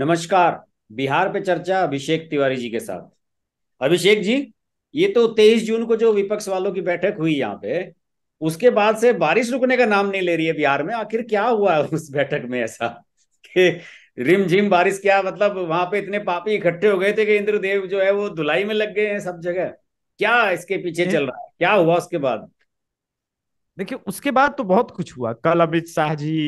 नमस्कार बिहार पे चर्चा अभिषेक तिवारी जी के साथ अभिषेक जी ये तो तेईस जून को जो विपक्ष वालों की बैठक हुई यहाँ पे उसके बाद से बारिश रुकने का नाम नहीं ले रही है बिहार में आखिर क्या हुआ है उस बैठक में ऐसा कि झिम बारिश क्या मतलब वहां पे इतने पापी इकट्ठे हो गए थे कि इंद्रदेव जो है वो धुलाई में लग गए हैं सब जगह क्या इसके पीछे चल रहा है क्या हुआ उसके बाद देखिए उसके बाद तो बहुत कुछ हुआ कल अमित शाह जी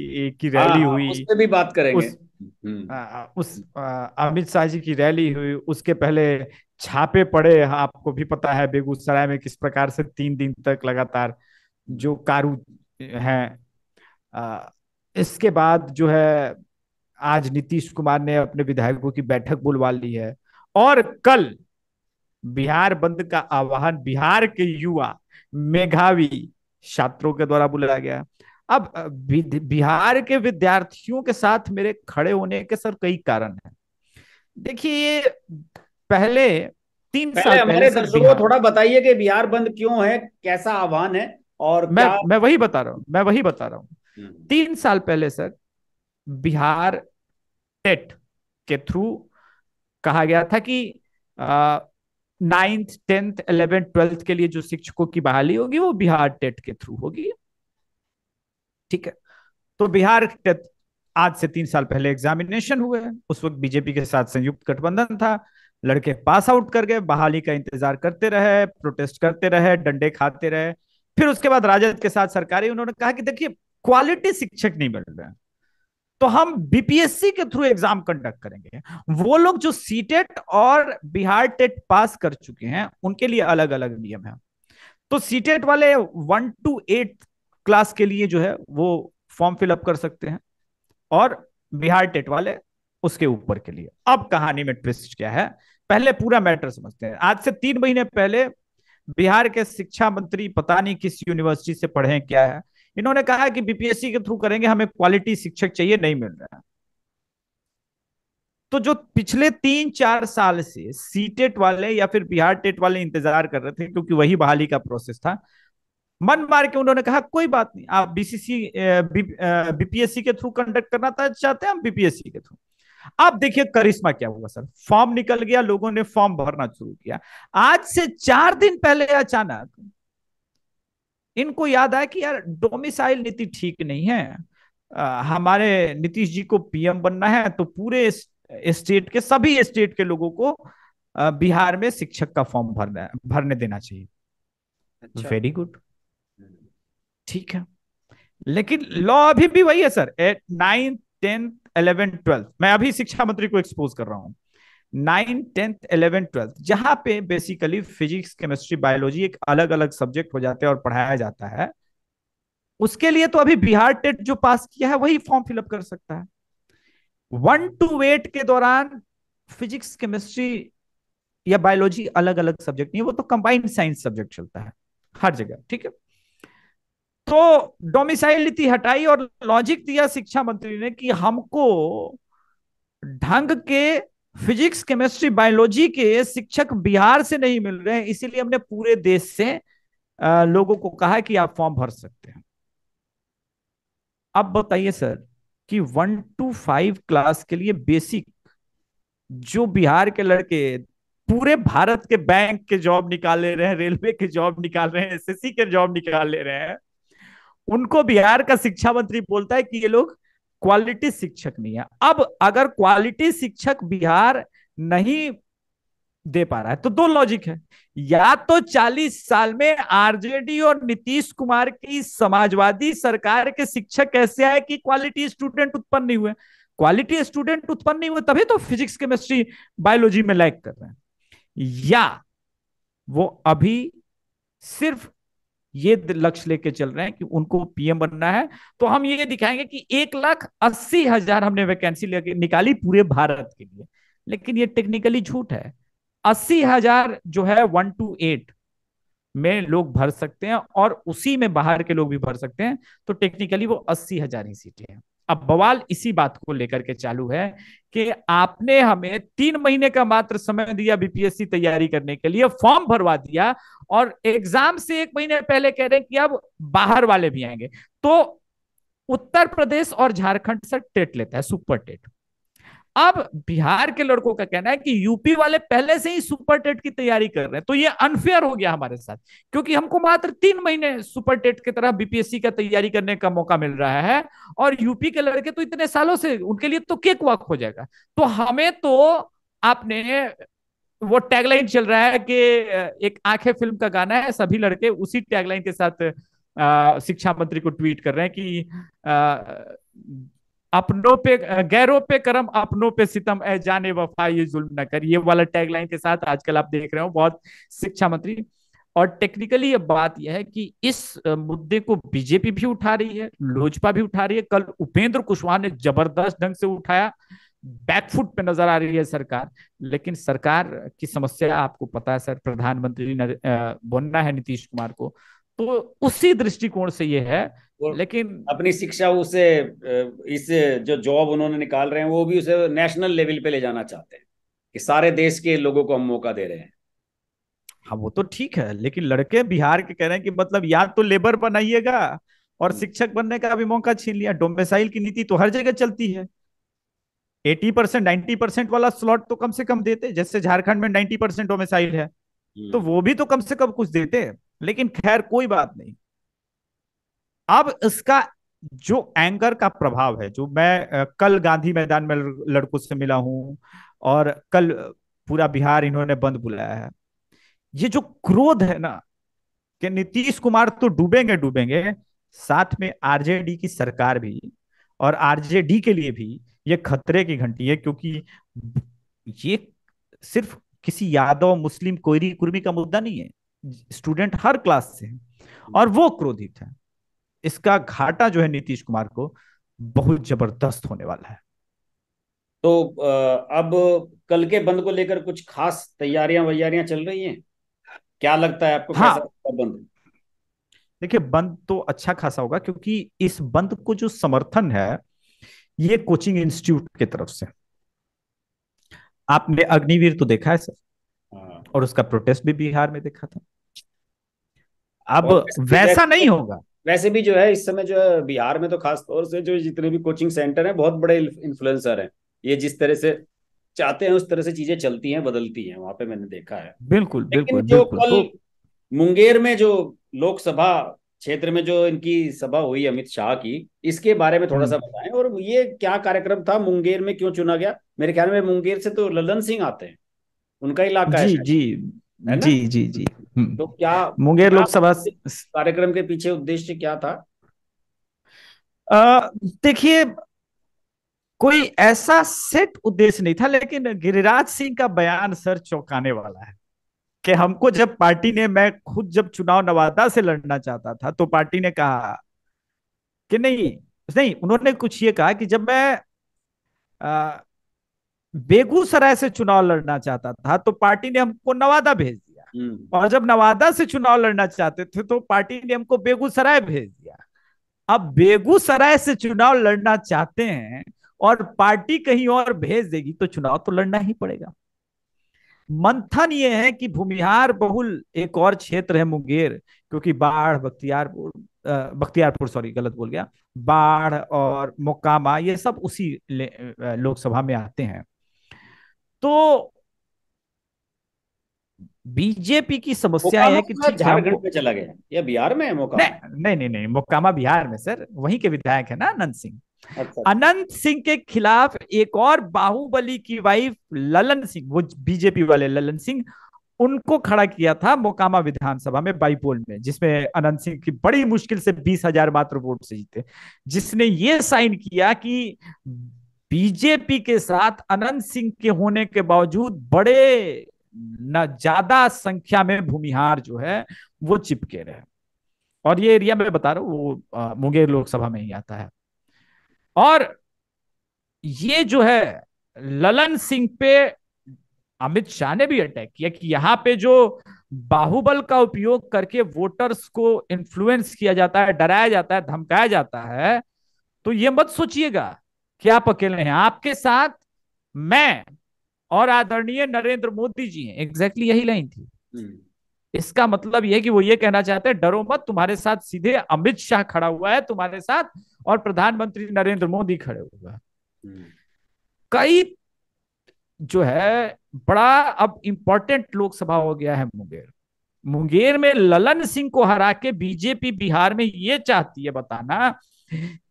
की रैली हाँ, हुई उस पे भी बात करेंगे उस... हम्म। उस अमित शाह जी की रैली हुई उसके पहले छापे पड़े आपको भी पता है बेगूसराय में किस प्रकार से तीन दिन तक लगातार जो कारू हैं इसके बाद जो है आज नीतीश कुमार ने अपने विधायकों की बैठक बुलवा ली है और कल बिहार बंद का आह्वान बिहार के युवा मेघावी छात्रों के द्वारा बुलाया गया अब बिहार के विद्यार्थियों के साथ मेरे खड़े होने के सर कई कारण हैं देखिए ये पहले तीन पहले साल हमारे दर्शकों को थोड़ा बताइए कि बिहार बंद क्यों है कैसा आह्वान है और मैं क्या... मैं वही बता रहा हूं मैं वही बता रहा हूं हम्म। तीन साल पहले सर बिहार टेट के थ्रू कहा गया था कि नाइन्थ टेंथ इलेवेंथ ट्वेल्थ के लिए जो शिक्षकों की बहाली होगी वो बिहार टेट के थ्रू होगी ठीक है तो बिहार आज से तीन साल पहले एग्जामिनेशन हुए उस वक्त बीजेपी के साथ संयुक्त गठबंधन था लड़के पास आउट कर गए बहाली का इंतजार करते रहे प्रोटेस्ट करते रहे डंडे खाते रहे फिर उसके बाद राजद के साथ सरकारी उन्होंने कहा कि देखिए क्वालिटी शिक्षक नहीं मिल रहे तो हम बीपीएससी के थ्रू एग्जाम कंडक्ट करेंगे वो लोग जो सीटेट e और बिहार टेट पास e कर चुके हैं उनके लिए अलग अलग नियम है तो सीटेट e वाले वन टू एट क्लास के लिए जो है वो फॉर्म फिलअप कर सकते हैं और बिहार टेट वाले उसके ऊपर के लिए अब कहानी में ट्विस्ट क्या है पहले पूरा मैटर समझते हैं आज से तीन महीने पहले बिहार के शिक्षा मंत्री पता नहीं किस यूनिवर्सिटी से पढ़े क्या है इन्होंने कहा कि बीपीएससी के थ्रू करेंगे हमें क्वालिटी शिक्षक चाहिए नहीं मिल रहा है तो जो पिछले तीन चार साल से सीटेट वाले या फिर बिहार टेट वाले इंतजार कर रहे थे क्योंकि वही बहाली का प्रोसेस था मन मार के उन्होंने कहा कोई बात नहीं आप बीसीसी बीपीएससी के थ्रू कंडक्ट करना चाहते हैं हम बीपीएससी के थ्रू आप देखिए करिश्मा क्या हुआ सर फॉर्म निकल गया लोगों ने फॉर्म भरना शुरू किया आज से चार दिन पहले अचानक इनको याद आया कि यार डोमिसाइल नीति ठीक नहीं है आ, हमारे नीतीश जी को पीएम बनना है तो पूरे स्टेट के सभी स्टेट के लोगों को आ, बिहार में शिक्षक का फॉर्म भरना भरने देना चाहिए वेरी अच्छा। गुड ठीक है लेकिन लॉ अभी भी वही है sir eight nine tenth eleventh twelfth मैं अभी शिक्षा मंत्री को एक्सपोज कर रहा हूं नाइन टेंथ इलेवेंथ ट्वेल्थ जहां पे बेसिकली फिजिक्स केमिस्ट्री बायोलॉजी एक अलग अलग सब्जेक्ट हो जाते हैं और पढ़ाया जाता है उसके लिए तो अभी बिहार टेट जो पास किया है वही फॉर्म फिलअप कर सकता है वन टू एट के दौरान फिजिक्स केमिस्ट्री या बायोलॉजी अलग अलग सब्जेक्ट नहीं वो तो कंबाइंड साइंस सब्जेक्ट चलता है हर जगह ठीक है तो नीति हटाई और लॉजिक दिया शिक्षा मंत्री ने कि हमको ढंग के फिजिक्स केमिस्ट्री बायोलॉजी के शिक्षक बिहार से नहीं मिल रहे हैं इसीलिए हमने पूरे देश से लोगों को कहा है कि आप फॉर्म भर सकते हैं अब बताइए सर कि वन टू फाइव क्लास के लिए बेसिक जो बिहार के लड़के पूरे भारत के बैंक के जॉब निकाल ले रहे हैं रेलवे के जॉब निकाल रहे हैं एसएससी के जॉब निकाल ले रहे हैं उनको बिहार का शिक्षा मंत्री बोलता है कि ये लोग क्वालिटी शिक्षक नहीं है अब अगर क्वालिटी शिक्षक बिहार नहीं दे पा रहा है तो दो लॉजिक है या तो 40 साल में आरजेडी और नीतीश कुमार की समाजवादी सरकार के शिक्षक ऐसे आए कि क्वालिटी स्टूडेंट उत्पन्न नहीं हुए क्वालिटी स्टूडेंट उत्पन्न नहीं हुए तभी तो फिजिक्स केमिस्ट्री बायोलॉजी में लैक कर रहे हैं या वो अभी सिर्फ ये लक्ष्य लेके चल रहे हैं कि उनको पीएम बनना है तो हम ये दिखाएंगे कि एक लाख अस्सी हजार हमने वैकेंसी लेके निकाली पूरे भारत के लिए लेकिन ये टेक्निकली झूठ है अस्सी हजार जो है वन टू एट में लोग भर सकते हैं और उसी में बाहर के लोग भी भर सकते हैं तो टेक्निकली वो अस्सी हजार ही सीटें हैं अब बवाल इसी बात को लेकर के चालू है कि आपने हमें तीन महीने का मात्र समय दिया बीपीएससी तैयारी करने के लिए फॉर्म भरवा दिया और एग्जाम से एक महीने पहले कह रहे हैं कि अब बाहर वाले भी आएंगे तो उत्तर प्रदेश और झारखंड सर टेट लेता है सुपर टेट अब बिहार के लड़कों का कहना है कि यूपी वाले पहले से ही सुपर टेट की तैयारी कर रहे हैं तो ये अनफेयर हो गया हमारे साथ क्योंकि हमको मात्र तीन महीने सुपर टेट की तरह बीपीएससी का तैयारी करने का मौका मिल रहा है और यूपी के लड़के तो इतने सालों से उनके लिए तो केक वॉक हो जाएगा तो हमें तो आपने वो टैगलाइन चल रहा है कि एक आंखें फिल्म का गाना है सभी लड़के उसी टैगलाइन के साथ शिक्षा मंत्री को ट्वीट कर रहे हैं कि आ, अपनों पे गैरों पे करम अपनों पे सितम ए जाने वफा ये जुल्म न कर ये वाला टैगलाइन के साथ आजकल आप देख रहे हो बहुत शिक्षा मंत्री और टेक्निकली अब बात यह है कि इस मुद्दे को बीजेपी भी उठा रही है लोजपा भी उठा रही है कल उपेंद्र कुशवाहा ने जबरदस्त ढंग से उठाया बैकफुट पे नजर आ रही है सरकार लेकिन सरकार की समस्या आपको पता है सर प्रधानमंत्री बनना है नीतीश कुमार को तो उसी दृष्टिकोण से यह है लेकिन अपनी शिक्षा उसे इस जो जॉब उन्होंने निकाल रहे हैं वो भी उसे नेशनल लेवल पे ले जाना चाहते हैं कि सारे देश के लोगों को हम मौका दे रहे हैं हाँ वो तो ठीक है लेकिन लड़के बिहार के कह रहे हैं कि मतलब या तो लेबर बनाइएगा और हम्म। शिक्षक बनने का भी मौका छीन लिया डोमेसाइल की नीति तो हर जगह चलती है एटी परसेंट नाइन्टी परसेंट वाला स्लॉट तो कम से कम देते जैसे झारखंड में नाइन्टी परसेंट डोमेसाइल है हम्म। तो वो भी तो कम से कम कुछ देते लेकिन खैर कोई बात नहीं अब इसका जो एंगर का प्रभाव है जो मैं कल गांधी मैदान में लड़कों से मिला हूं और कल पूरा बिहार इन्होंने बंद बुलाया है ये जो क्रोध है ना कि नीतीश कुमार तो डूबेंगे डूबेंगे साथ में आरजेडी की सरकार भी और आरजेडी के लिए भी ये खतरे की घंटी है क्योंकि ये सिर्फ किसी यादव मुस्लिम कोयरी कुर्मी का मुद्दा नहीं है स्टूडेंट हर क्लास से है और वो क्रोधित है इसका घाटा जो है नीतीश कुमार को बहुत जबरदस्त होने वाला है तो अब कल के बंद को लेकर कुछ खास तैयारियां वैयारियां चल रही हैं क्या लगता है आपको हाँ, बंद देखिए बंद तो अच्छा खासा होगा क्योंकि इस बंद को जो समर्थन है ये कोचिंग इंस्टीट्यूट की तरफ से आपने अग्निवीर तो देखा है सर हाँ। और उसका प्रोटेस्ट भी बिहार में देखा था अब वैसा नहीं होगा वैसे भी जो है इस समय जो है बिहार में तो खास तौर से जो जितने भी कोचिंग सेंटर हैं बहुत बड़े इन्फ्लुएंसर हैं ये जिस तरह से चाहते हैं उस तरह से चीजें चलती हैं बदलती हैं वहां पे मैंने देखा है बिल्कुल बिल्कुल जो बिल्कुल, कल तो... मुंगेर में जो लोकसभा क्षेत्र में जो इनकी सभा हुई अमित शाह की इसके बारे में थोड़ा सा हम्म। बताएं और ये क्या कार्यक्रम था मुंगेर में क्यों चुना गया मेरे ख्याल में मुंगेर से तो ललन सिंह आते हैं उनका इलाका जी, है जी जी जी जी हम्म। तो क्या मुंगेर लोकसभा कार्यक्रम के पीछे उद्देश्य क्या था देखिए कोई ऐसा सेट उद्देश्य नहीं था लेकिन गिरिराज सिंह का बयान सर चौंकाने वाला है कि हमको जब पार्टी ने मैं खुद जब चुनाव नवादा से लड़ना चाहता था तो पार्टी ने कहा कि नहीं नहीं उन्होंने कुछ ये कहा कि जब मैं बेगूसराय से चुनाव लड़ना चाहता था तो पार्टी ने हमको नवादा भेज दिया हम्म। और जब नवादा से चुनाव लड़ना चाहते थे तो पार्टी ने हमको बेगूसराय भेज दिया अब बेगूसराय से चुनाव लड़ना चाहते हैं और पार्टी कहीं और भेज देगी तो चुनाव तो लड़ना ही पड़ेगा मंथन ये है कि भूमिहार बहुल एक और क्षेत्र है मुंगेर क्योंकि बाढ़ बख्तियारपुर बख्तियारपुर सॉरी गलत बोल गया बाढ़ और मोकामा ये सब उसी लोकसभा में आते हैं तो बीजेपी की समस्या है कि झारखंड में चला गया या बिहार में है मोकामा नहीं नहीं नहीं मोकामा बिहार में सर वहीं के विधायक है ना अनंत सिंह अच्छा। अनंत सिंह के खिलाफ एक और बाहुबली की वाइफ ललन सिंह वो बीजेपी वाले ललन सिंह उनको खड़ा किया था मोकामा विधानसभा में बाईपोल में जिसमें अनंत सिंह की बड़ी मुश्किल से बीस हजार मात्र वोट से जीते जिसने ये साइन किया कि बीजेपी के साथ अनंत सिंह के होने के बावजूद बड़े न ज्यादा संख्या में भूमिहार जो है वो चिपके रहे और ये एरिया मैं बता रहा हूं वो मुंगेर लोकसभा में ही आता है और ये जो है ललन सिंह पे अमित शाह ने भी अटैक किया कि यहाँ पे जो बाहुबल का उपयोग करके वोटर्स को इन्फ्लुएंस किया जाता है डराया जाता है धमकाया जाता है तो ये मत सोचिएगा कि आप अकेले हैं आपके साथ मैं और आदरणीय नरेंद्र मोदी जी हैं एग्जैक्टली यही लाइन थी इसका मतलब यह कि वो ये कहना चाहते हैं डरो मत तुम्हारे साथ सीधे अमित शाह खड़ा हुआ है तुम्हारे साथ और प्रधानमंत्री नरेंद्र मोदी खड़े हुए हैं कई जो है बड़ा अब इंपॉर्टेंट लोकसभा हो गया है मुंगेर मुंगेर में ललन सिंह को हरा के बीजेपी बिहार में ये चाहती है बताना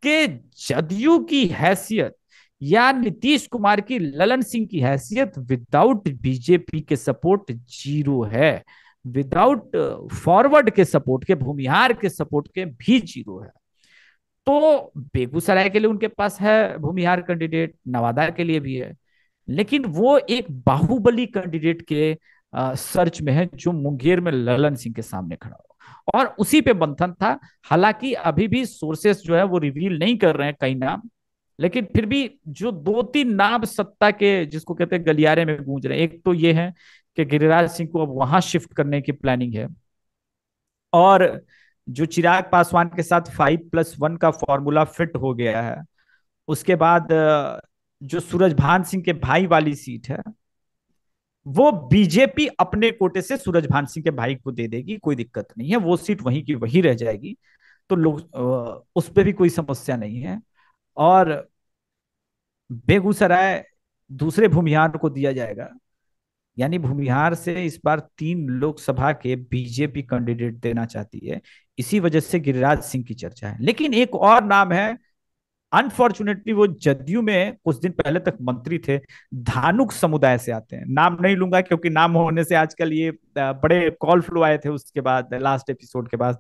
कि जदयू की हैसियत या नीतीश कुमार की ललन सिंह की हैसियत विदाउट बीजेपी के सपोर्ट जीरो है विदाउट फॉरवर्ड uh, के सपोर्ट के भूमिहार के सपोर्ट के भी जीरो है तो बेगूसराय के लिए उनके पास है भूमिहार कैंडिडेट नवादा के लिए भी है लेकिन वो एक बाहुबली कैंडिडेट के सर्च uh, में है जो मुंगेर में ललन सिंह के सामने खड़ा हो और उसी पे बंथन था हालांकि अभी भी सोर्सेस जो है वो रिवील नहीं कर रहे हैं कई नाम लेकिन फिर भी जो दो तीन नाम सत्ता के जिसको कहते हैं गलियारे में गूंज रहे हैं एक तो ये है कि गिरिराज सिंह को अब वहां शिफ्ट करने की प्लानिंग है और जो चिराग पासवान के साथ फाइव प्लस वन का फॉर्मूला फिट हो गया है उसके बाद जो सूरज भान सिंह के भाई वाली सीट है वो बीजेपी अपने कोटे से सूरज भान सिंह के भाई को दे देगी कोई दिक्कत नहीं है वो सीट वहीं की वहीं रह जाएगी तो लोग उस पर भी कोई समस्या नहीं है और बेगूसराय दूसरे भूमिहार को दिया जाएगा यानी भूमिहार से इस बार तीन लोकसभा के बीजेपी कैंडिडेट देना चाहती है इसी वजह से गिरिराज सिंह की चर्चा है लेकिन एक और नाम है अनफॉर्चुनेटली वो जदयू में कुछ दिन पहले तक मंत्री थे धानुक समुदाय से आते हैं नाम नहीं लूंगा क्योंकि नाम होने से आजकल ये बड़े कॉल फ्लो आए थे उसके बाद लास्ट एपिसोड के बाद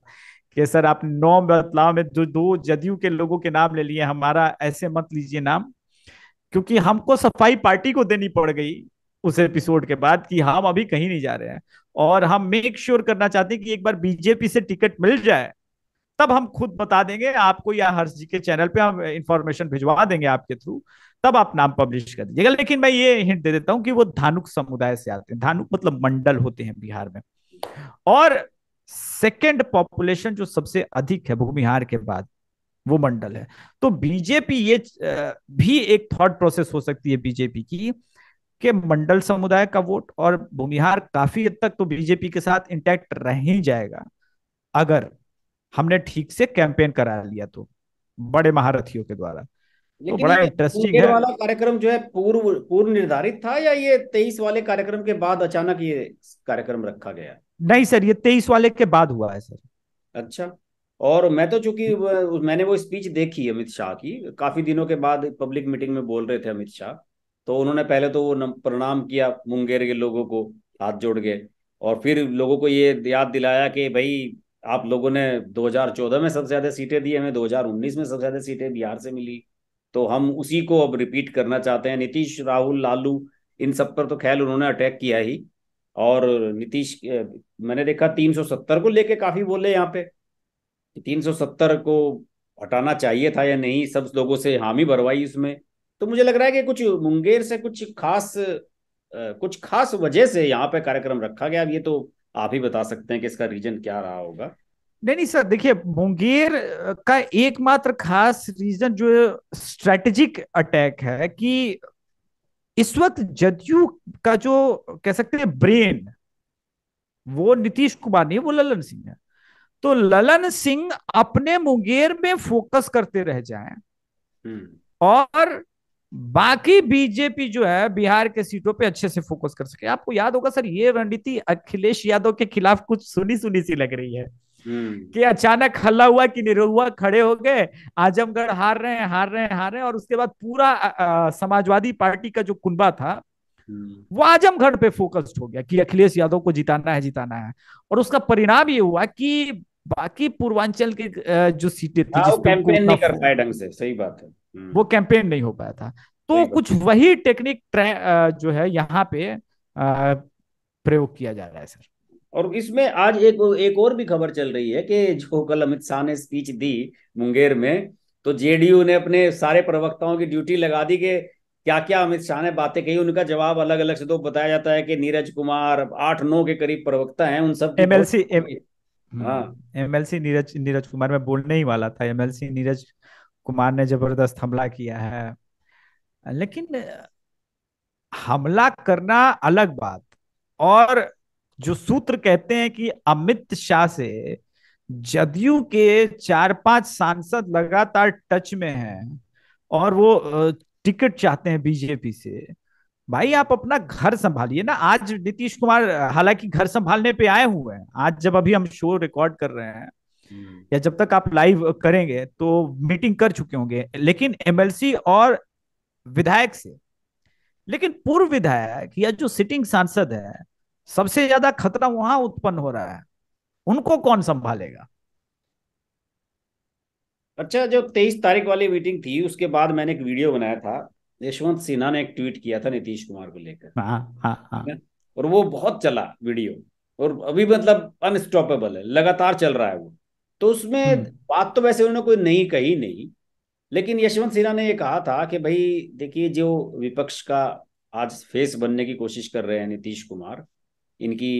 कि सर आप नौ बदलाव में जो दो जदयू के लोगों के नाम ले लिए हमारा ऐसे मत लीजिए नाम क्योंकि हमको सफाई पार्टी को देनी पड़ गई उस एपिसोड के बाद कि हम अभी कहीं नहीं जा रहे हैं और हम मेक श्योर करना चाहते हैं कि एक बार बीजेपी से टिकट मिल जाए तब हम खुद बता देंगे आपको या हर्ष जी के चैनल पे हम इंफॉर्मेशन भिजवा देंगे आपके थ्रू तब आप नाम पब्लिश कर दीजिएगा लेकिन मैं ये हिंट दे देता हूँ कि वो धानुक समुदाय से आते हैं धानुक मतलब मंडल होते हैं बिहार में और सेकेंड पॉपुलेशन जो सबसे अधिक है भूमिहार के बाद वो मंडल है तो बीजेपी ये भी एक थॉट प्रोसेस हो सकती है बीजेपी की के मंडल समुदाय का वोट और भूमिहार काफी हद तक तो बीजेपी के साथ इंटैक्ट रह ही जाएगा अगर हमने ठीक से कैंपेन करा लिया तो बड़े महारथियों के द्वारा तो बड़ा इंटरेस्टिंग है वाला कार्यक्रम जो है पूर्व पूर्व निर्धारित था या ये तेईस वाले कार्यक्रम के बाद अचानक ये कार्यक्रम रखा गया नहीं सर ये तेईस वाले के बाद हुआ है सर अच्छा और मैं तो चूंकि हम्म। मैंने वो स्पीच देखी अमित शाह की काफी दिनों के बाद पब्लिक मीटिंग में बोल रहे थे अमित शाह तो उन्होंने पहले तो वो प्रणाम किया मुंगेर के लोगों को हाथ जोड़ के और फिर लोगों को ये याद दिलाया कि भाई आप लोगों ने 2014 में सबसे ज्यादा सीटें दी हमें 2019 में सबसे ज्यादा सीटें बिहार से मिली तो हम उसी को अब रिपीट करना चाहते हैं नीतीश राहुल लालू इन सब पर तो खैर उन्होंने अटैक किया ही और नीतीश मैंने देखा 370 को लेके काफी बोले यहाँ पे 370 को हटाना चाहिए था या नहीं सब लोगों से हामी भरवाई उसमें तो मुझे लग रहा है कि कुछ मुंगेर से कुछ खास कुछ खास वजह से यहाँ पे कार्यक्रम रखा गया अब ये तो आप ही बता सकते हैं कि इसका रीजन क्या रहा होगा नहीं नहीं सर देखिए मुंगेर का एकमात्र खास रीजन जो स्ट्रेटेजिक अटैक है कि इस वक्त जदयू का जो कह सकते हैं ब्रेन वो नीतीश कुमार नहीं वो ललन सिंह है तो ललन सिंह अपने मुंगेर में फोकस करते रह जाए हम्म। और बाकी बीजेपी जो है बिहार के सीटों पे अच्छे से फोकस कर सके आपको याद होगा सर ये रणनीति अखिलेश यादव के खिलाफ कुछ सुनी सुनी सी लग रही है हम्म। कि अचानक हल्ला हुआ कि निरुआ खड़े हो गए आजमगढ़ हार रहे हैं हार रहे हैं हार रहे हैं और उसके बाद पूरा समाजवादी पार्टी का जो कुनबा था हम्म। वो आजमगढ़ पे फोकस्ड हो गया कि अखिलेश यादव को जिताना है जिताना है और उसका परिणाम ये हुआ कि बाकी पूर्वांचल के जो सीटें थी कैंपेन हाँ, नहीं कर पाए ढंग से सही बात है हम्म। वो कैंपेन नहीं हो पाया था तो कुछ वही टेक्निक जो है यहाँ पे प्रयोग किया जा रहा है सर और इसमें आज एक एक और भी खबर चल रही है कि जो कल अमित शाह ने स्पीच दी मुंगेर में तो जेडीयू ने अपने सारे प्रवक्ताओं की ड्यूटी लगा दी कि क्या क्या अमित शाह ने बातें कही उनका जवाब अलग अलग से तो बताया जाता है कि नीरज कुमार आठ नौ के करीब प्रवक्ता हैं उन सब एमएलसी हम्म, हाँ एमएलसी नीरज नीरज कुमार में बोलने ही वाला था एमएलसी नीरज कुमार ने जबरदस्त हमला किया है लेकिन हमला करना अलग बात और जो सूत्र कहते हैं कि अमित शाह से जदयू के चार पांच सांसद लगातार टच में हैं और वो टिकट चाहते हैं बीजेपी से भाई आप अपना घर संभालिए ना आज नीतीश कुमार हालांकि घर संभालने पे आए हुए हैं आज जब अभी हम शो रिकॉर्ड कर रहे हैं हम्म। या जब तक आप लाइव करेंगे तो मीटिंग कर चुके होंगे लेकिन एमएलसी और विधायक से लेकिन पूर्व विधायक या जो सिटिंग सांसद है सबसे ज्यादा खतरा वहां उत्पन्न हो रहा है उनको कौन संभालेगा अच्छा जो तेईस तारीख वाली मीटिंग थी उसके बाद मैंने एक वीडियो बनाया था यशवंत सिन्हा ने एक ट्वीट किया था नीतीश कुमार को लेकर हाँ, हाँ, हाँ। और वो बहुत चला वीडियो और अभी मतलब अनस्टॉपेबल है लगातार चल रहा है वो तो उसमें हम्म। बात तो वैसे उन्होंने कोई नहीं कही नहीं लेकिन यशवंत सिन्हा ने ये कहा था कि भाई देखिए जो विपक्ष का आज फेस बनने की कोशिश कर रहे हैं नीतीश कुमार इनकी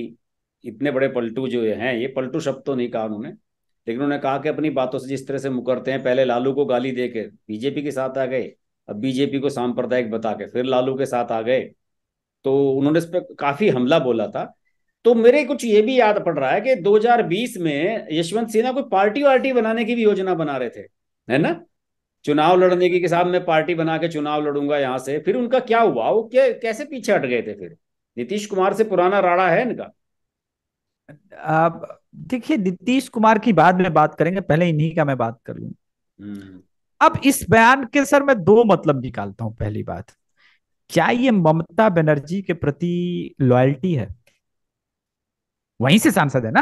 इतने बड़े पलटू जो हैं ये पलटू शब्द तो नहीं कहा उन्होंने लेकिन उन्होंने कहा कि अपनी बातों से जिस तरह से मुकरते हैं पहले लालू को गाली दे के बीजेपी के साथ आ गए अब बीजेपी को सांप्रदायिक बता के फिर लालू के साथ आ गए तो उन्होंने इस पर काफी हमला बोला था तो मेरे कुछ ये भी याद पड़ रहा है कि 2020 में यशवंत सिन्हा कोई पार्टी वार्टी बनाने की भी योजना बना रहे थे है ना चुनाव लड़ने की कि साहब मैं पार्टी बना के चुनाव लड़ूंगा यहाँ से फिर उनका क्या हुआ वो क्या कैसे पीछे हट गए थे फिर नीतीश कुमार से पुराना राड़ा है इनका आप देखिए नीतीश कुमार की बाद में बात करेंगे पहले इन्हीं का मैं बात कर लू हम्म। अब इस बयान के सर मैं दो मतलब निकालता हूं पहली बात क्या ये ममता बनर्जी के प्रति लॉयल्टी है वहीं से सांसद है ना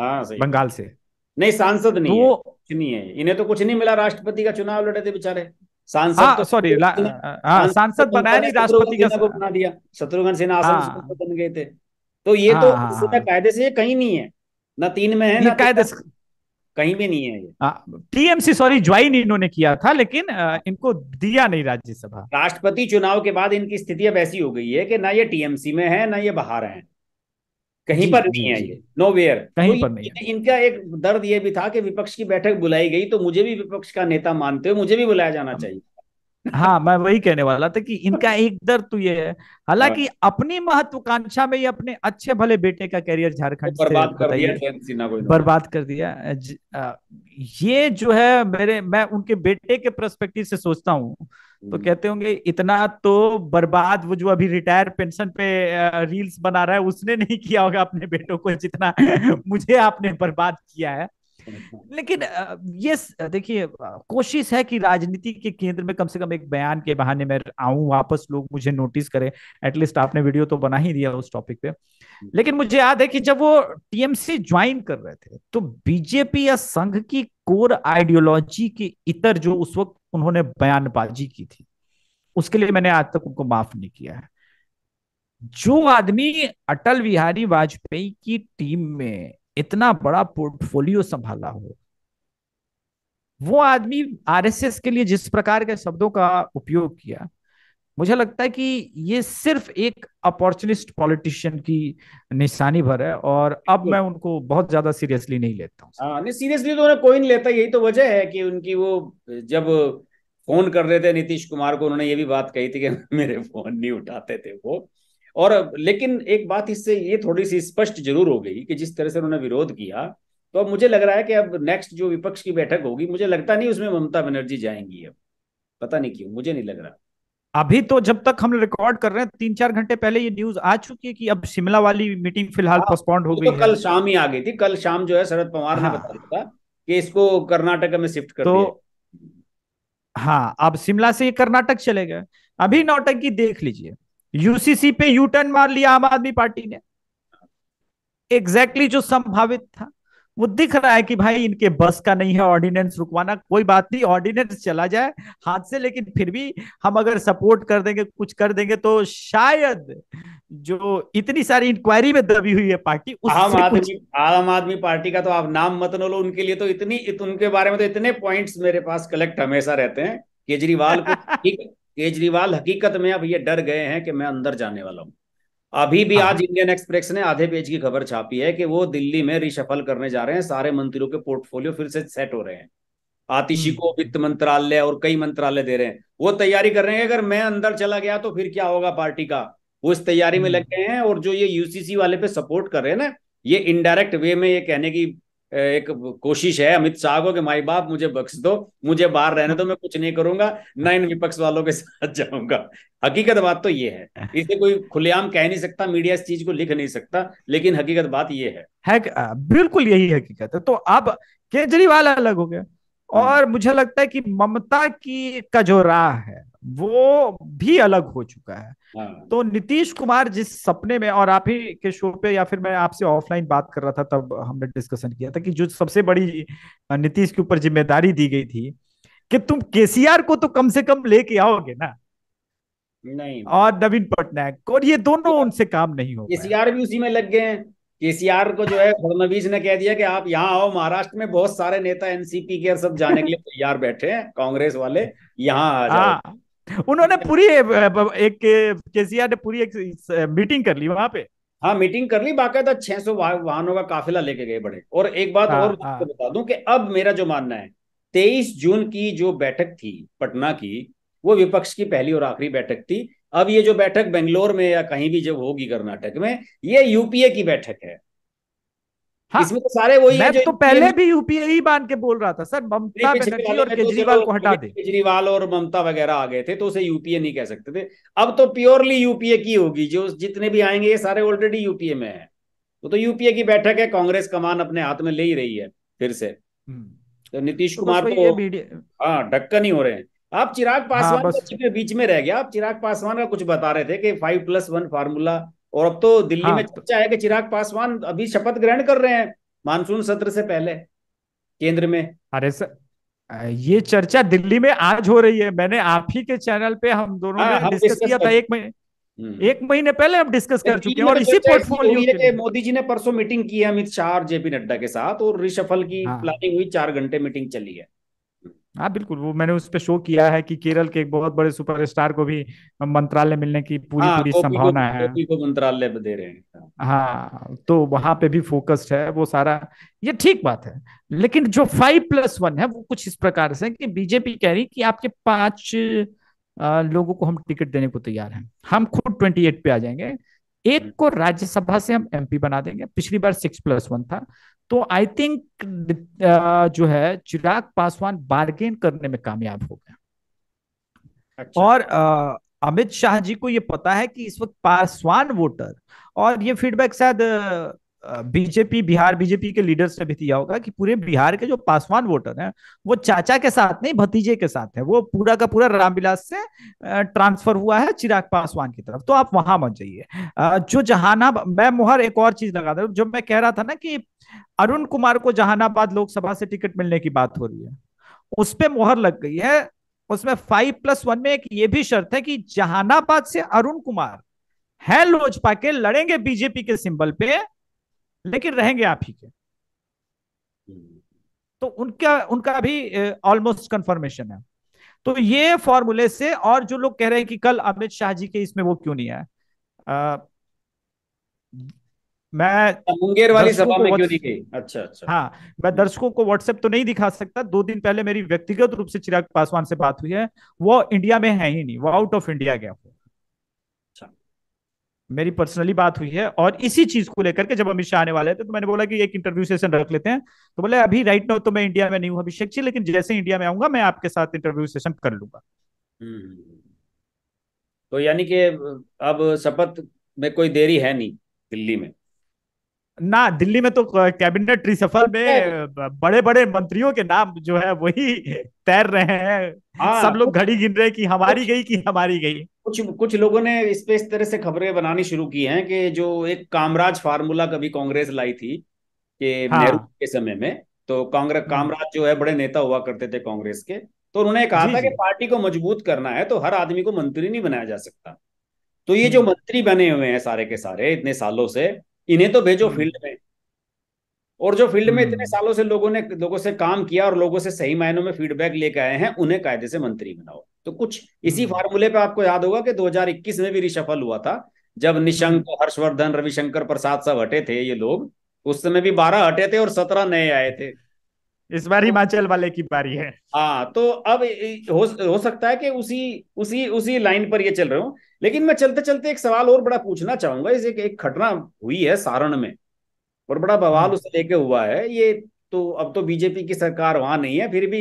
हाँ, सही। बंगाल से नहीं सांसद नहीं तो, है, नहीं है इन्हें तो कुछ नहीं मिला राष्ट्रपति का चुनाव लड़े थे बेचारे सांसद सॉरी हाँ, तो हाँ, सांसद तो बनाया नहीं राष्ट्रपति बना दिया शत्रुघ्न सिन्हा हाँ। बन गए थे तो ये तो कायदे से कहीं नहीं है ना तीन में है ना कायदे कहीं भी नहीं है ये टीएमसी सॉरी ज्वाइन इन्होंने किया था लेकिन इनको दिया नहीं राज्यसभा राष्ट्रपति चुनाव के बाद इनकी स्थिति अब ऐसी हो गई है कि ना ये टीएमसी में है ना ये बाहर है कहीं पर नहीं है ये नो वेयर कहीं पर नहीं इनका एक दर्द ये भी था कि विपक्ष की बैठक बुलाई गई तो मुझे भी विपक्ष का नेता मानते हुए मुझे भी बुलाया जाना चाहिए हाँ मैं वही कहने वाला था कि इनका एक दर्द तो ये है हालांकि हाँ। अपनी महत्वाकांक्षा में ये अपने अच्छे भले बेटे का कैरियर झारखंड तो बर्बाद कर दिया बर्बाद कर दिया ये जो है मेरे मैं उनके बेटे के प्रस्पेक्टिव से सोचता हूँ तो हम्म। कहते होंगे इतना तो बर्बाद वो जो अभी रिटायर पेंशन पे रील्स बना रहा है उसने नहीं किया होगा अपने बेटों को जितना मुझे आपने बर्बाद किया है लेकिन ये देखिए कोशिश है कि राजनीति के केंद्र में कम से कम एक बयान के बहाने में आऊं वापस लोग मुझे नोटिस करें एटलीस्ट आपने वीडियो तो बना ही दिया उस टॉपिक पे लेकिन मुझे याद है कि जब वो टीएमसी ज्वाइन कर रहे थे तो बीजेपी या संघ की कोर आइडियोलॉजी के इतर जो उस वक्त उन्होंने बयानबाजी की थी उसके लिए मैंने आज तक उनको माफ नहीं किया है जो आदमी अटल बिहारी वाजपेयी की टीम में इतना बड़ा पोर्टफोलियो संभाला हो वो आदमी आरएसएस के लिए जिस प्रकार के शब्दों का उपयोग किया मुझे लगता है कि ये सिर्फ एक अपॉर्चुनिस्ट पॉलिटिशियन की निशानी भर है और अब मैं उनको बहुत ज्यादा सीरियसली नहीं लेता हूँ सीरियसली हाँ, तो उन्हें कोई नहीं लेता यही तो वजह है कि उनकी वो जब फोन कर रहे थे नीतीश कुमार को उन्होंने ये भी बात कही थी कि मेरे फोन नहीं उठाते थे वो और लेकिन एक बात इससे ये थोड़ी सी स्पष्ट जरूर हो गई कि जिस तरह से उन्होंने विरोध किया तो अब मुझे लग रहा है कि अब नेक्स्ट जो विपक्ष की बैठक होगी मुझे लगता नहीं उसमें ममता बनर्जी जाएंगी अब पता नहीं क्यों मुझे नहीं लग रहा अभी तो जब तक हम रिकॉर्ड कर रहे हैं तीन चार घंटे पहले ये न्यूज आ चुकी है कि अब शिमला वाली मीटिंग फिलहाल पोस्टपोन्ड हाँ, हो गई तो कल शाम ही आ गई थी कल शाम जो है शरद पवार ने हाँ। बताया था कि इसको कर्नाटक में शिफ्ट कर तो, हाँ अब शिमला से कर्नाटक चले गए अभी नौटंकी देख लीजिए यूसीसी पे यू टर्न मार लिया आम आदमी पार्टी ने एग्जैक्टली exactly जो संभावित था वो दिख रहा है कि भाई इनके बस का नहीं है ऑर्डिनेंस रुकवाना कोई बात नहीं ऑर्डिनेंस चला जाए हाथ से लेकिन फिर भी हम अगर सपोर्ट कर देंगे कुछ कर देंगे तो शायद जो इतनी सारी इंक्वायरी में दबी हुई है पार्टी आम आदमी आम आदमी पार्टी का तो आप नाम मत लो उनके लिए तो इतनी इत, उनके बारे में तो इतने पॉइंट्स मेरे पास कलेक्ट हमेशा रहते हैं केजरीवाल को केजरीवाल हकीकत में अब ये डर गए हैं कि मैं अंदर जाने वाला हूँ अभी भी आज हाँ। इंडियन एक्सप्रेस ने आधे पेज की खबर छापी है कि वो दिल्ली में रिशफल करने जा रहे हैं सारे मंत्रियों के पोर्टफोलियो फिर से सेट हो रहे हैं आतिशी हम्म। को वित्त मंत्रालय और कई मंत्रालय दे रहे हैं वो तैयारी कर रहे हैं अगर मैं अंदर चला गया तो फिर क्या होगा पार्टी का वो इस तैयारी में हम्म। लग गए हैं और जो ये यूसीसी वाले पे सपोर्ट कर रहे हैं ना ये इनडायरेक्ट वे में ये कहने की एक कोशिश है अमित शाह को कि माई बाप मुझे बख्श दो मुझे बाहर रहने दो मैं कुछ नहीं करूंगा ना इन विपक्ष वालों के साथ जाऊंगा हकीकत बात तो ये है इसे कोई खुलेआम कह नहीं सकता मीडिया इस चीज को लिख नहीं सकता लेकिन हकीकत बात ये है, है बिल्कुल यही हकीकत है तो अब केजरीवाल अलग हो गया हम्म। और मुझे लगता है कि ममता की का जो राह है वो भी अलग हो चुका है हाँ। तो नीतीश कुमार जिस सपने में और आप ही के शो पे या फिर मैं आपसे ऑफलाइन बात कर रहा था तब हमने डिस्कशन किया था कि जो सबसे बड़ी नीतीश के ऊपर जिम्मेदारी दी गई थी कि तुम केसीआर को तो कम से कम लेके आओगे ना नहीं और नवीन पटनायक और ये दोनों उनसे काम नहीं हो केसीआर भी उसी में लग गए हैं केसीआर को जो है फडनवीस ने कह दिया कि आप यहाँ आओ महाराष्ट्र में बहुत सारे नेता एनसीपी के सब जाने के लिए तैयार बैठे हैं कांग्रेस वाले यहाँ आ जाओ हाँ, उन्होंने पूरी एक केसीआर ने पूरी एक मीटिंग कर ली वहां पे हाँ मीटिंग कर ली बाकायदा सौ वाहनों का काफिला लेके गए बड़े और एक बात हाँ, और आपको हाँ। बता दूं कि अब मेरा जो मानना है तेईस जून की जो बैठक थी पटना की वो विपक्ष की पहली और आखिरी बैठक थी अब ये जो बैठक बेंगलोर में या कहीं भी जब होगी कर्नाटक में ये यूपीए की बैठक है हाँ, इसमें तो सारे वही मैं तो पहले भी यूपीए ही बान के बोल रहा था सर ममता बनर्जी और तो केजरीवाल को हटा दे केजरीवाल और ममता वगैरह आ गए थे तो उसे यूपीए नहीं कह सकते थे अब तो प्योरली यूपीए की होगी जो जितने भी आएंगे ये सारे ऑलरेडी यूपीए में है वो तो यूपीए की बैठक है कांग्रेस कमान अपने हाथ में ले ही रही है फिर से हम्म। तो नीतीश तो कुमार को हाँ ढक्कन ही हो रहे हैं आप चिराग हाँ, पासवान हाँ, बस... के बीच में रह गया आप चिराग पासवान का कुछ बता रहे थे कि फाइव प्लस वन फार्मूला और अब तो दिल्ली हाँ, में चर्चा है कि चिराग पासवान अभी शपथ ग्रहण कर रहे हैं मानसून सत्र से पहले केंद्र में अरे सर ये चर्चा दिल्ली में आज हो रही है मैंने आप ही के चैनल पे हम दोनों हाँ, ने हम डिस्कस किया था एक महीने हम्म। एक महीने पहले हम डिस्कस कर चुके हैं और इसी पोर्टफोलियो के मोदी जी ने परसों मीटिंग की है अमित शाह और जेपी नड्डा के साथ और रिशफल की प्लानिंग हाँ। हुई चार घंटे मीटिंग चली है हाँ बिल्कुल वो मैंने उस पर शो किया है कि केरल के एक बहुत बड़े सुपरस्टार को भी मंत्रालय मिलने की पूरी हाँ, पूरी संभावना है को मंत्रालय में दे रहे हैं हाँ, हाँ तो वहां पे भी फोकस्ड है वो सारा ये ठीक बात है लेकिन जो फाइव प्लस वन है वो कुछ इस प्रकार से कि बीजेपी कह रही कि आपके पांच लोगों को हम टिकट देने को तैयार हैं हम खुद ट्वेंटी एट पे आ जाएंगे एक हम्म। को राज्यसभा से हम एमपी बना देंगे पिछली बार सिक्स प्लस वन था तो आई थिंक uh, जो है चिराग पासवान बार्गेन करने में कामयाब हो गया अच्छा। और uh, अमित शाह जी को ये पता है कि इस वक्त पासवान वोटर और ये फीडबैक शायद बीजेपी बिहार बीजेपी के लीडर्स ने भी दिया होगा कि पूरे बिहार के जो पासवान वोटर हैं वो चाचा के साथ नहीं भतीजे के साथ है वो पूरा का पूरा रामविलास से ट्रांसफर हुआ है चिराग पासवान की तरफ तो आप वहां मत जाइए जो जहाना मैं मुहर एक और चीज लगा दू जो मैं कह रहा था ना कि अरुण कुमार को जहानाबाद लोकसभा से टिकट मिलने की बात हो रही है उस पर मुहर लग गई है उसमें फाइव प्लस वन में एक ये भी शर्त है कि जहानाबाद से अरुण कुमार है लोजपा के लड़ेंगे बीजेपी के सिंबल पे लेकिन रहेंगे आप ही के तो उनका उनका भी ऑलमोस्ट कंफर्मेशन है तो ये फॉर्मूले से और जो लोग कह रहे हैं कि कल अमित शाह जी के इसमें वो क्यों नहीं है आ, मैं मुंगेर वाली सभा में क्यों नहीं गई अच्छा अच्छा हाँ मैं दर्शकों को व्हाट्सएप तो नहीं दिखा सकता दो दिन पहले मेरी व्यक्तिगत रूप से चिराग पासवान से बात हुई है वो इंडिया में है ही नहीं वो आउट ऑफ इंडिया गया हुआ मेरी पर्सनली बात हुई है और इसी चीज को लेकर के जब अमित शाह आने वाले थे तो मैंने बोला कि एक इंटरव्यू सेशन रख लेते हैं तो बोले अभी राइट नाउ तो मैं इंडिया में नहीं हूँ अभिषेक जी लेकिन जैसे इंडिया में आऊंगा मैं आपके साथ इंटरव्यू सेशन कर लूंगा हम्म। तो यानी कि अब शपथ में कोई देरी है नहीं दिल्ली में ना दिल्ली में तो कैबिनेट रिसफल में बड़े बड़े मंत्रियों के नाम जो है वही तैर रहे हैं हाँ, सब लोग घड़ी गिन रहे कि हमारी तो गई कि हमारी गई कुछ कुछ लोगों ने इस पे इस तरह से खबरें बनानी शुरू की हैं कि जो एक कामराज फार्मूला कभी कांग्रेस लाई थी कि हाँ। के समय में तो कांग्रेस हम्म। कामराज जो है बड़े नेता हुआ करते थे कांग्रेस के तो उन्होंने कहा था कि पार्टी को मजबूत करना है तो हर आदमी को मंत्री नहीं बनाया जा सकता तो ये जो हम्म। मंत्री बने हुए हैं सारे के सारे इतने सालों से इन्हें तो भेजो हम्म। फील्ड में और जो फील्ड में इतने हम्म। सालों से लोगों ने लोगों से काम किया और लोगों से सही मायनों में फीडबैक लेके आए हैं उन्हें कायदे से मंत्री बनाओ तो कुछ इसी फार्मूले हम्म। पे आपको याद होगा कि 2021 में भी रिशफल हुआ था जब निशंक हर्षवर्धन रविशंकर प्रसाद सब हटे थे ये लोग उस समय भी बारह हटे थे और सत्रह नए आए थे इस बार तो हिमाचल वाले की बारी है हाँ तो अब हो, हो सकता है कि उसी उसी उसी लाइन पर ये चल रहे हो लेकिन मैं चलते चलते एक सवाल और बड़ा पूछना चाहूंगा इस एक, एक घटना हुई है सारण में और बड़ा बवाल हम्म। उसे लेके हुआ है ये तो अब तो बीजेपी की सरकार वहां नहीं है फिर भी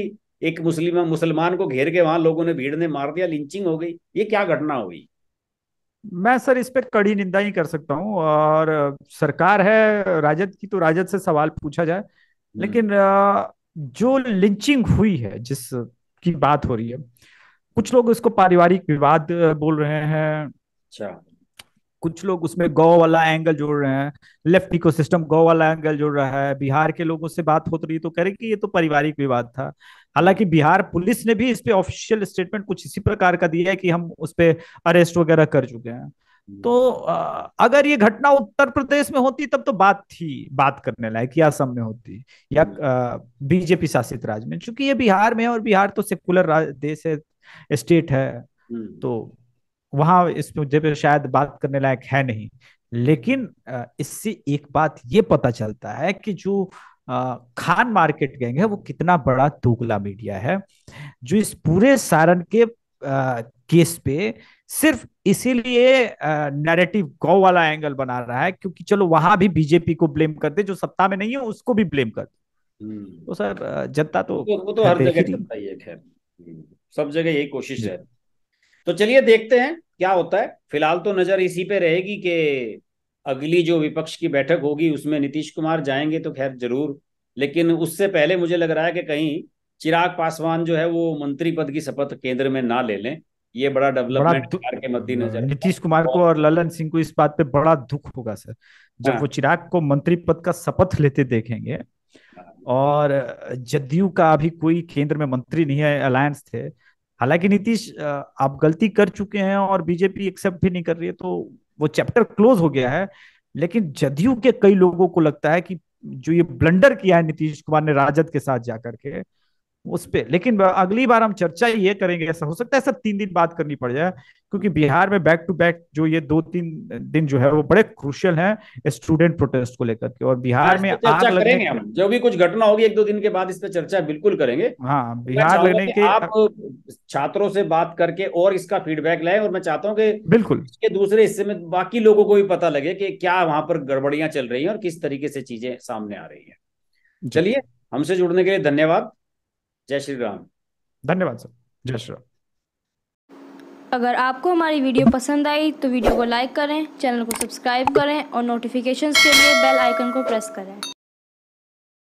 एक मुस्लिम मुसलमान को घेर के वहां लोगों ने भीड़ ने मार दिया लिंचिंग हो गई ये क्या घटना हुई मैं सर इस पर कड़ी निंदा ही कर सकता हूँ और सरकार है राजद की तो राजद से सवाल पूछा जाए हम्म। लेकिन जो लिंचिंग हुई है जिस की बात हो रही है कुछ लोग इसको पारिवारिक विवाद बोल रहे हैं अच्छा कुछ लोग उसमें गौ वाला एंगल जोड़ रहे हैं लेफ्ट इको सिस्टम गौ वाला एंगल जोड़ रहा है बिहार के लोगों से बात होती रही तो कह रहे कि ये तो पारिवारिक विवाद था हालांकि बिहार पुलिस ने भी इस पे ऑफिशियल स्टेटमेंट कुछ इसी प्रकार का दिया है कि हम उस पर अरेस्ट वगैरह कर चुके हैं हम्म। तो अगर ये घटना उत्तर प्रदेश में होती तब तो बात थी बात करने लायक या असम में होती या हम्म। बीजेपी शासित राज्य में चूंकि ये बिहार में है और बिहार तो सेकुलर देश है स्टेट है हम्म। तो वहां इस मुद्दे शायद बात करने लायक है नहीं लेकिन इससे एक बात ये पता चलता है कि जो खान मार्केट गैंग है वो कितना बड़ा दुगला मीडिया है जो इस पूरे सारण के केस पे सिर्फ इसीलिए नैरेटिव गौ वाला एंगल बना रहा है क्योंकि चलो वहां भी बीजेपी को ब्लेम कर दे जो सत्ता में नहीं है उसको भी ब्लेम कर दे हम्म। तो सर जनता तो वो तो, तो हर जगह हम्म। सब जगह यही कोशिश है तो चलिए देखते हैं क्या होता है फिलहाल तो नजर इसी पे रहेगी कि अगली जो विपक्ष की बैठक होगी उसमें नीतीश कुमार जाएंगे तो खैर जरूर लेकिन उससे पहले मुझे लग रहा है कि कहीं चिराग पासवान जो है वो मंत्री पद की शपथ केंद्र में ना ले लें ये बड़ा डेवलपमेंट के मद्देनजर नीतीश कुमार को और ललन सिंह को इस बात पे बड़ा दुख होगा सर जब हाँ। वो चिराग को मंत्री पद का शपथ लेते देखेंगे हाँ। और जदयू का अभी कोई केंद्र में मंत्री नहीं है अलायंस थे हालांकि नीतीश आप गलती कर चुके हैं और बीजेपी एक्सेप्ट भी नहीं कर रही है तो वो चैप्टर क्लोज हो गया है लेकिन जदयू के कई लोगों को लगता है कि जो ये ब्लंडर किया है नीतीश कुमार ने राजद के साथ जाकर के उस पर लेकिन अगली बार हम चर्चा ये करेंगे ऐसा हो सकता है सर तीन दिन बात करनी पड़ जाए क्योंकि बिहार में बैक टू बैक जो ये दो तीन दिन जो है वो बड़े क्रुशियल हैं स्टूडेंट प्रोटेस्ट को लेकर के और बिहार में आग लगने हम जो भी कुछ घटना होगी एक दो दिन के बाद इस पर चर्चा बिल्कुल करेंगे हाँ बिहार तो लगने के आप छात्रों से बात करके और इसका फीडबैक लाए और मैं चाहता हूँ कि बिल्कुल इसके दूसरे हिस्से में बाकी लोगों को भी पता लगे कि क्या वहां पर गड़बड़ियां चल रही है और किस तरीके से चीजें सामने आ रही है चलिए हमसे जुड़ने के लिए धन्यवाद जय श्री राम धन्यवाद सर जय श्री राम अगर आपको हमारी वीडियो पसंद आई तो वीडियो को लाइक करें चैनल को सब्सक्राइब करें और नोटिफिकेशन के लिए बेल आइकन को प्रेस करें